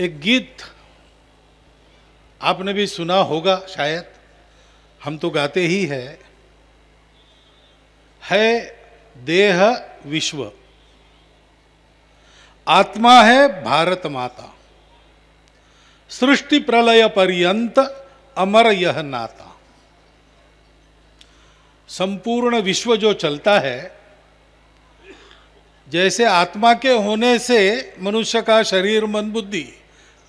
एक गीत आपने भी सुना होगा शायद हम तो गाते ही है है देह विश्व आत्मा है भारत माता सृष्टि प्रलय पर्यंत अमर यह नाता संपूर्ण विश्व जो चलता है जैसे आत्मा के होने से मनुष्य का शरीर मन बुद्धि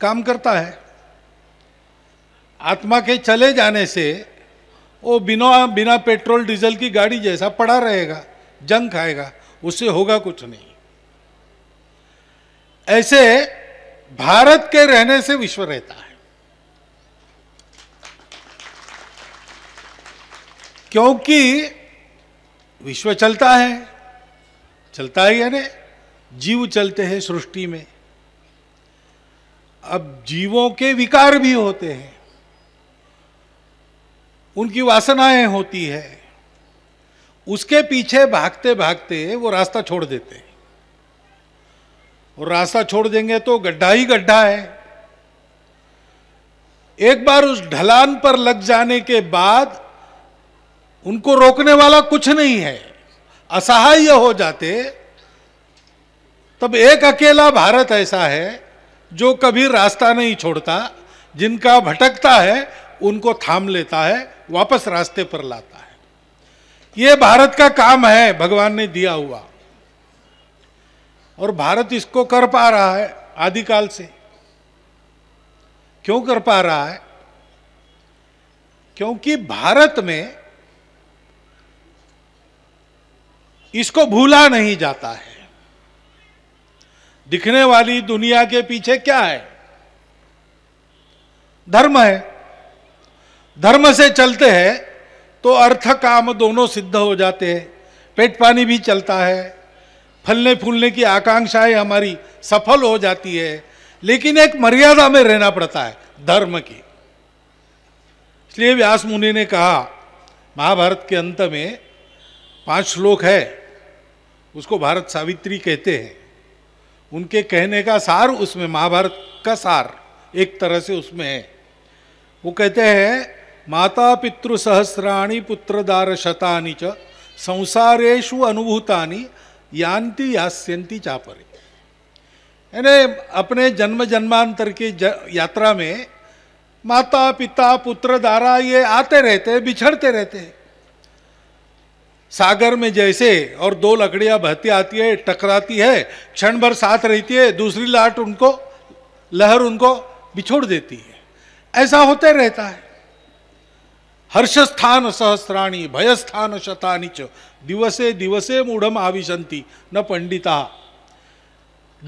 काम करता है आत्मा के चले जाने से वो बिना बिना पेट्रोल डीजल की गाड़ी जैसा पड़ा रहेगा जंग खाएगा उससे होगा कुछ नहीं ऐसे भारत के रहने से विश्व रहता है क्योंकि विश्व चलता है चलता ही है जीव चलते हैं सृष्टि में अब जीवों के विकार भी होते हैं उनकी वासनाएं होती है उसके पीछे भागते भागते वो रास्ता छोड़ देते हैं और रास्ता छोड़ देंगे तो गड्ढा ही गड्ढा है एक बार उस ढलान पर लग जाने के बाद उनको रोकने वाला कुछ नहीं है असहाय हो जाते तब एक अकेला भारत ऐसा है जो कभी रास्ता नहीं छोड़ता जिनका भटकता है उनको थाम लेता है वापस रास्ते पर लाता है ये भारत का काम है भगवान ने दिया हुआ और भारत इसको कर पा रहा है आदिकाल से क्यों कर पा रहा है क्योंकि भारत में इसको भूला नहीं जाता है दिखने वाली दुनिया के पीछे क्या है धर्म है धर्म से चलते हैं तो अर्थ काम दोनों सिद्ध हो जाते हैं पेट पानी भी चलता है फलने फूलने की आकांक्षाएं हमारी सफल हो जाती है लेकिन एक मर्यादा में रहना पड़ता है धर्म की इसलिए व्यास मुनि ने कहा महाभारत के अंत में पांच श्लोक है उसको भारत सावित्री कहते हैं उनके कहने का सार उसमें महाभारत का सार एक तरह से उसमें है वो कहते हैं माता पितृ सहस्राणी पुत्रदार शतानी च संसारेशु अनुभूतानी यान्ति यास्यन्ति चापरे यानी अपने जन्म जन्मांतर की ज, यात्रा में माता पिता पुत्र दारा ये आते रहते हैं बिछड़ते रहते हैं सागर में जैसे और दो लकड़ियां बहती आती है टकराती है क्षण भर साथ रहती है दूसरी लाट उनको लहर उनको बिछोड़ देती है ऐसा होते रहता है हर्ष स्थान सहस्राणी भय स्थान शतानी च दिवसे दिवसे मूढ़म आविशंति न पंडिता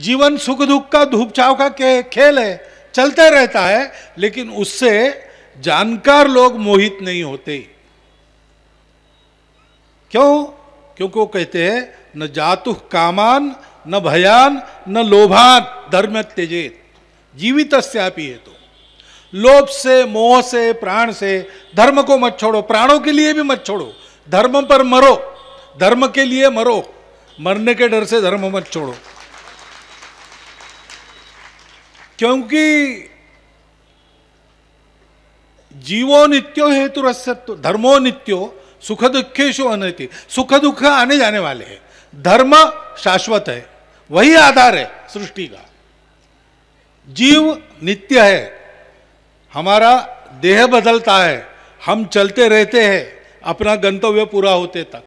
जीवन सुख दुख का धूप छाव का खेल है चलते रहता है लेकिन उससे जानकार लोग मोहित नहीं होते क्यों क्योंकि वो कहते हैं न जातु कामान न भयान न लोभान धर्म त्यजेत जीवित सपी है तो लोभ से मोह से प्राण से धर्म को मत छोड़ो प्राणों के लिए भी मत छोड़ो धर्म पर मरो धर्म के लिए मरो मरने के डर से धर्म मत छोड़ो क्योंकि जीवो नित्यो हेतु रस्य धर्मो नित्यो सुख दुखेशु अनति सुख दुख आने जाने वाले हैं धर्म शाश्वत है वही आधार है सृष्टि का जीव नित्य है हमारा देह बदलता है हम चलते रहते हैं अपना गंतव्य पूरा होते तक